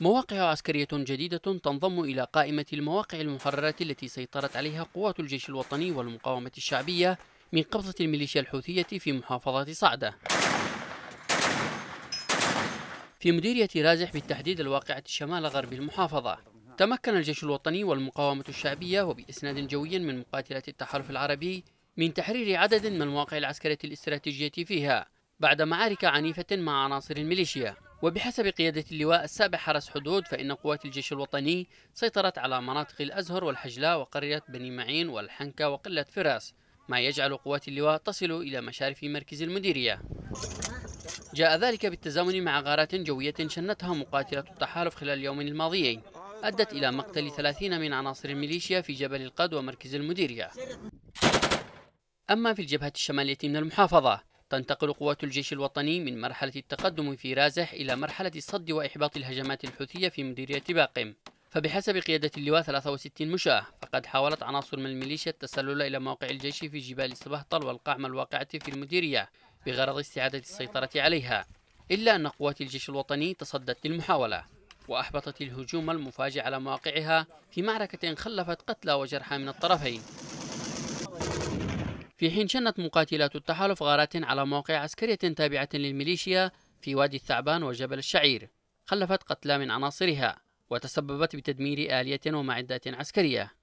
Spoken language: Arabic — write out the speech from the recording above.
مواقع عسكرية جديدة تنضم إلى قائمة المواقع المحررة التي سيطرت عليها قوات الجيش الوطني والمقاومة الشعبية من قبضة الميليشيا الحوثية في محافظة صعدة في مديرية رازح بالتحديد الواقعة شمال غرب المحافظة تمكن الجيش الوطني والمقاومة الشعبية وبإسناد جوي من مقاتلات التحالف العربي من تحرير عدد من المواقع العسكرية الاستراتيجية فيها بعد معارك عنيفة مع عناصر الميليشيا وبحسب قيادة اللواء السابع حرس حدود فإن قوات الجيش الوطني سيطرت على مناطق الأزهر والحجلة وقرية بني معين والحنكة وقلة فراس ما يجعل قوات اللواء تصل إلى مشارف مركز المديرية جاء ذلك بالتزامن مع غارات جوية شنتها مقاتلة التحالف خلال اليومين الماضيين أدت إلى مقتل 30 من عناصر الميليشيا في جبل القد ومركز المديرية أما في الجبهة الشمالية من المحافظة تنتقل قوات الجيش الوطني من مرحلة التقدم في رازح إلى مرحلة الصد وإحباط الهجمات الحوثية في مديرية باقم فبحسب قيادة اللواء 63 مشاة فقد حاولت عناصر من الميليشيا التسلل إلى موقع الجيش في جبال سبهطل والقعمة الواقعة في المديرية بغرض استعادة السيطرة عليها إلا أن قوات الجيش الوطني تصدت للمحاولة وأحبطت الهجوم المفاجئ على مواقعها في معركة خلفت قتلى وجرحى من الطرفين في حين شنت مقاتلات التحالف غارات على مواقع عسكرية تابعة للميليشيا في وادي الثعبان وجبل الشعير خلفت قتلى من عناصرها وتسببت بتدمير آلية ومعدات عسكرية